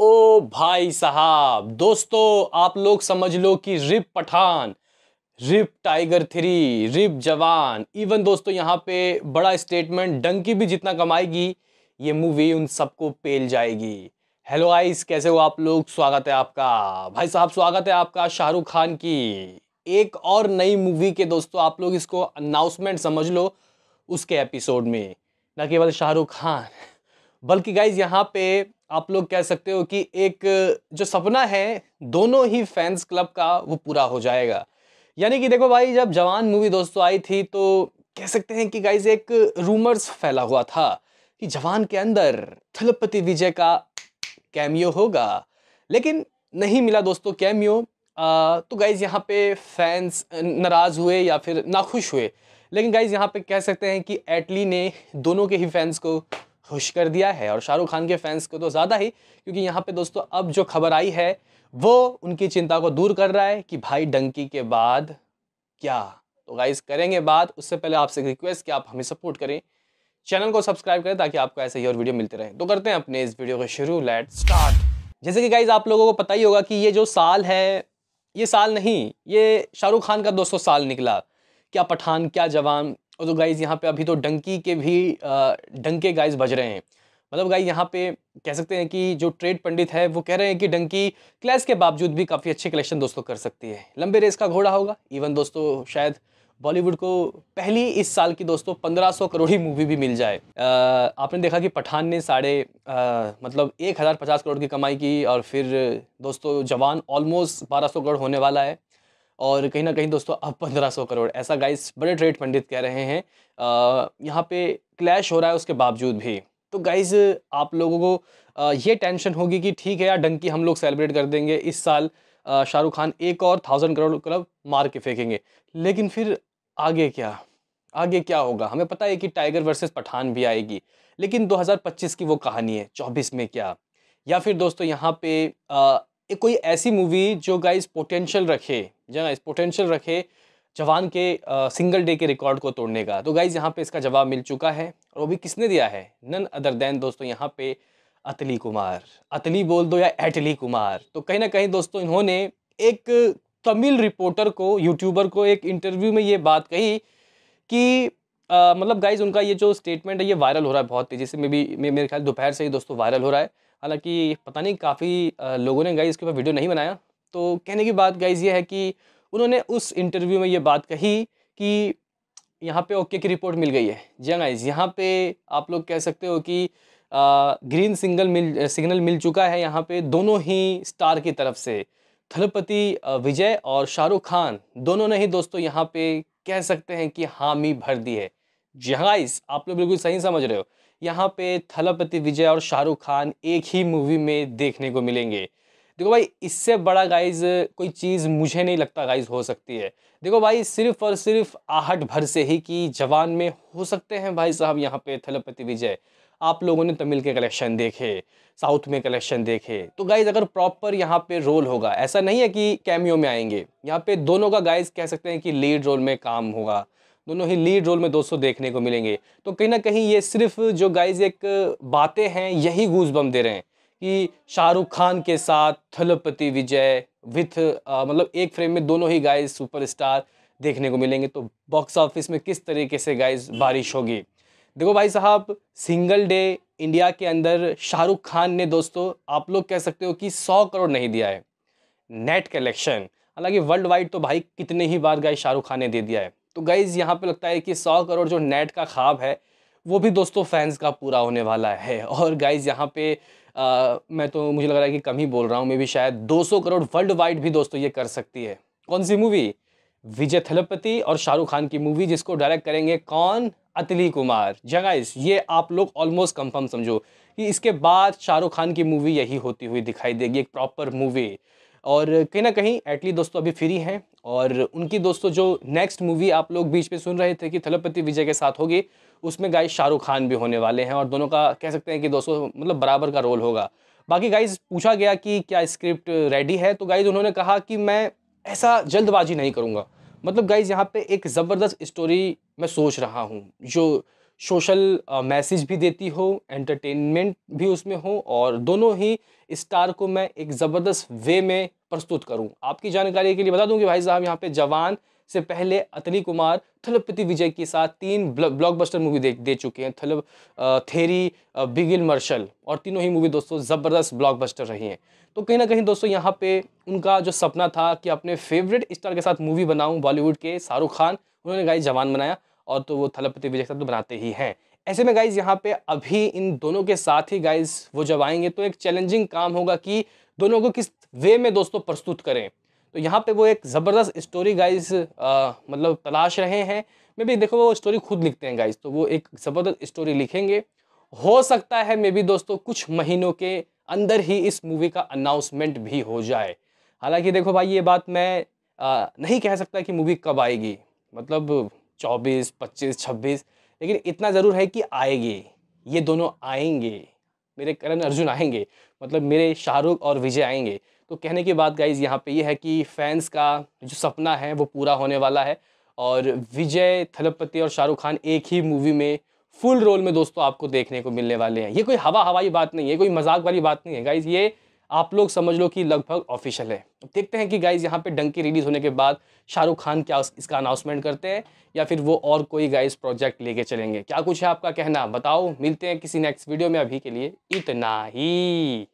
ओ भाई साहब दोस्तों आप लोग समझ लो कि RIP Pathaan RIP Tiger three RIP Jawan even दोस्तों यहाँ पे बड़ा स्टेटमेंट डंकी भी जितना कमाएगी ये मूवी उन सबको पेल जाएगी हेलो आइस कैसे हो आप लोग स्वागत है आपका भाई साहब स्वागत है आपका शाहरुख खान की एक और नई मूवी के दोस्तों आप लोग इसको अनाउंसमेंट समझ लो उसके एपिसोड में न केवल शाहरुख खान बल्कि गाइज यहाँ पे आप लोग कह सकते हो कि एक जो सपना है दोनों ही फैंस क्लब का वो पूरा हो जाएगा यानी कि देखो भाई जब जवान मूवी दोस्तों आई थी तो कह सकते हैं कि गाइज एक रूमर्स फैला हुआ था कि जवान के अंदर थलपति विजय का कैमियो होगा लेकिन नहीं मिला दोस्तों कैमियो तो गाइज यहाँ पे फैंस नाराज़ हुए या फिर नाखुश हुए लेकिन गाइज यहाँ पे कह सकते हैं कि एटली ने दोनों के ही फैंस को खुश कर दिया है और शाहरुख खान के फैंस को तो ज़्यादा ही क्योंकि यहाँ पे दोस्तों अब जो खबर आई है वो उनकी चिंता को दूर कर रहा है कि भाई डंकी के बाद क्या तो गाइज करेंगे बात उससे पहले आपसे रिक्वेस्ट कि आप हमें सपोर्ट करें चैनल को सब्सक्राइब करें ताकि आपको ऐसे ही और वीडियो मिलते रहे तो करते हैं अपने इस वीडियो को शुरू लेट स्टार्ट जैसे कि गाइज आप लोगों को पता ही होगा कि ये जो साल है ये साल नहीं ये शाहरुख खान का दोस्तों साल निकला क्या पठान क्या जवान और तो गाइज़ यहाँ पे अभी तो डंकी के भी डंके गाइज बज रहे हैं मतलब गाइज यहाँ पे कह सकते हैं कि जो ट्रेड पंडित है वो कह रहे हैं कि डंकी क्लैश के बावजूद भी काफ़ी अच्छे कलेक्शन दोस्तों कर सकती है लंबे रेस का घोड़ा होगा इवन दोस्तों शायद बॉलीवुड को पहली इस साल की दोस्तों पंद्रह करोड़ ही मूवी भी मिल जाए आ, आपने देखा कि पठान ने साढ़े मतलब एक हज़ार पचास करोड़ की कमाई की और फिर दोस्तों जवान ऑलमोस्ट सौ करोड़ होने वाला है और कहीं ना कहीं दोस्तों अब पंद्रह सौ करोड़ ऐसा गाइस बड़े ट्रेड पंडित कह रहे हैं यहाँ पे क्लैश हो रहा है उसके बावजूद भी तो गाइज आप लोगों को ये टेंशन होगी कि ठीक है यार डंकी हम लोग सेलिब्रेट कर देंगे इस साल शाहरुख खान एक और थाउजेंड करोड़ क्लब मतलब मार के फेंकेंगे लेकिन फिर आगे क्या आगे क्या होगा हमें पता है कि टाइगर वर्सेस पठान भी आएगी लेकिन 2025 की वो कहानी है 24 में क्या या फिर दोस्तों यहाँ पे आ, एक कोई ऐसी मूवी जो गाइस पोटेंशियल रखे इस पोटेंशियल रखे जवान के आ, सिंगल डे के रिकॉर्ड को तोड़ने का तो गाइज यहाँ पे इसका जवाब मिल चुका है और वो भी किसने दिया है नन अदर देन दोस्तों यहाँ पे अतली कुमार अतली बोल दो या एटली कुमार तो कहीं ना कहीं दोस्तों इन्होंने एक तमिल रिपोर्टर को यूट्यूबर को एक इंटरव्यू में ये बात कही कि आ, मतलब गाइज उनका ये जो स्टेटमेंट है ये वायरल हो रहा है बहुत तेज़ी से मे भी मेरे ख्याल दोपहर से ही दोस्तों वायरल हो रहा है हालांकि पता नहीं काफ़ी लोगों ने गाइज इसके ऊपर वीडियो नहीं बनाया तो कहने की बात गाइज ये है कि उन्होंने उस इंटरव्यू में ये बात कही कि यहाँ पे ओके की रिपोर्ट मिल गई है जी गाइज हाँ यहाँ पे आप लोग कह सकते हो कि आ, ग्रीन सिग्नल मिल सिग्नल मिल चुका है यहाँ पे दोनों ही स्टार की तरफ से थलपति विजय और शाहरुख खान दोनों ने ही दोस्तों यहाँ पे कह सकते हैं कि हामी भर दी है जी हाँ आप लोग बिल्कुल सही समझ रहे हो यहाँ पे थलपति विजय और शाहरुख खान एक ही मूवी में देखने को मिलेंगे देखो भाई इससे बड़ा गाइज कोई चीज़ मुझे नहीं लगता गाइज हो सकती है देखो भाई सिर्फ और सिर्फ आहट भर से ही कि जवान में हो सकते हैं भाई साहब यहाँ पे थलपति विजय आप लोगों ने तमिल के कलेक्शन देखे साउथ में कलेक्शन देखे तो गाइज अगर प्रॉपर यहाँ पे रोल होगा ऐसा नहीं है कि कैमियो में आएंगे यहाँ पे दोनों का गाइज कह सकते हैं कि लीड रोल में काम होगा दोनों ही लीड रोल में दोस्तों देखने को मिलेंगे तो कहीं ना कहीं ये सिर्फ जो गाइज एक बातें हैं यही गूज दे रहे हैं कि शाहरुख खान के साथ थलपति विजय विथ मतलब एक फ्रेम में दोनों ही गाइज सुपरस्टार देखने को मिलेंगे तो बॉक्स ऑफिस में किस तरीके से गाइज बारिश होगी देखो भाई साहब सिंगल डे इंडिया के अंदर शाहरुख खान ने दोस्तों आप लोग कह सकते हो कि सौ करोड़ नहीं दिया है नेट कलेक्शन हालांकि वर्ल्ड वाइड तो भाई कितने ही बार गाइज शाहरुख खान ने दे दिया है तो गाइज यहाँ पर लगता है कि सौ करोड़ जो नेट का ख्वाब है वो भी दोस्तों फैंस का पूरा होने वाला है और गाइज यहाँ पे आ, मैं तो मुझे लग रहा है कि कम ही बोल रहा हूँ मे भी शायद 200 करोड़ वर्ल्ड वाइड भी दोस्तों ये कर सकती है कौन सी मूवी विजय थलपति और शाहरुख खान की मूवी जिसको डायरेक्ट करेंगे कौन अतली कुमार जगाइस ये आप लोग ऑलमोस्ट कंफर्म समझो कि इसके बाद शाहरुख खान की मूवी यही होती हुई दिखाई देगी एक प्रॉपर मूवी और कहीं ना कहीं एटली दोस्तों अभी फ्री हैं और उनकी दोस्तों जो नेक्स्ट मूवी आप लोग बीच में सुन रहे थे कि थलपति विजय के साथ होगी उसमें गाइज शाहरुख खान भी होने वाले हैं और दोनों का कह सकते हैं कि दोस्तों मतलब बराबर का रोल होगा बाकी गाइज पूछा गया कि क्या स्क्रिप्ट रेडी है तो गाइज उन्होंने कहा कि मैं ऐसा जल्दबाजी नहीं करूँगा मतलब गाइज यहाँ पर एक ज़बरदस्त स्टोरी मैं सोच रहा हूँ जो सोशल मैसेज भी देती हो एंटरटेनमेंट भी उसमें हो और दोनों ही स्टार को मैं एक ज़बरदस्त वे में प्रस्तुत करूं आपकी जानकारी के लिए बता दूं कि भाई साहब यहाँ पे जवान से पहले अतली कुमार थलपति विजय के साथ तीन ब्लॉकबस्टर मूवी दे दे चुके हैं थल थेरी बिगिल मर्शल और तीनों ही मूवी दोस्तों ज़बरदस्त ब्लॉकबस्टर रही हैं तो कहीं ना कहीं दोस्तों यहाँ पर उनका जो सपना था कि अपने फेवरेट स्टार के साथ मूवी बनाऊँ बॉलीवुड के शाहरुख खान उन्होंने गाई जवान बनाया और तो वो थलपति विजय तो बनाते ही हैं ऐसे में गाइज यहाँ पे अभी इन दोनों के साथ ही गाइज वो जब आएंगे तो एक चैलेंजिंग काम होगा कि दोनों को किस वे में दोस्तों प्रस्तुत करें तो यहाँ पे वो एक ज़बरदस्त स्टोरी गाइज मतलब तलाश रहे हैं मे भी देखो वो स्टोरी खुद लिखते हैं गाइज तो वो एक ज़बरदस्त स्टोरी लिखेंगे हो सकता है मे भी दोस्तों कुछ महीनों के अंदर ही इस मूवी का अनाउंसमेंट भी हो जाए हालांकि देखो भाई ये बात मैं आ, नहीं कह सकता कि मूवी कब आएगी मतलब चौबीस पच्चीस छब्बीस लेकिन इतना ज़रूर है कि आएगी ये दोनों आएंगे मेरे करण अर्जुन आएंगे मतलब मेरे शाहरुख और विजय आएंगे तो कहने की बात गाइज यहाँ पे ये है कि फैंस का जो सपना है वो पूरा होने वाला है और विजय थलपति और शाहरुख खान एक ही मूवी में फुल रोल में दोस्तों आपको देखने को मिलने वाले हैं ये कोई हवा हवाई बात नहीं है कोई मजाक वाली बात नहीं है गाइज ये आप लोग समझ लो कि लगभग ऑफिशियल है देखते हैं कि गाइज यहाँ पे डंकी रिलीज़ होने के बाद शाहरुख खान क्या इसका अनाउंसमेंट करते हैं या फिर वो और कोई गाइज प्रोजेक्ट लेके चलेंगे क्या कुछ है आपका कहना बताओ मिलते हैं किसी नेक्स्ट वीडियो में अभी के लिए इतना ही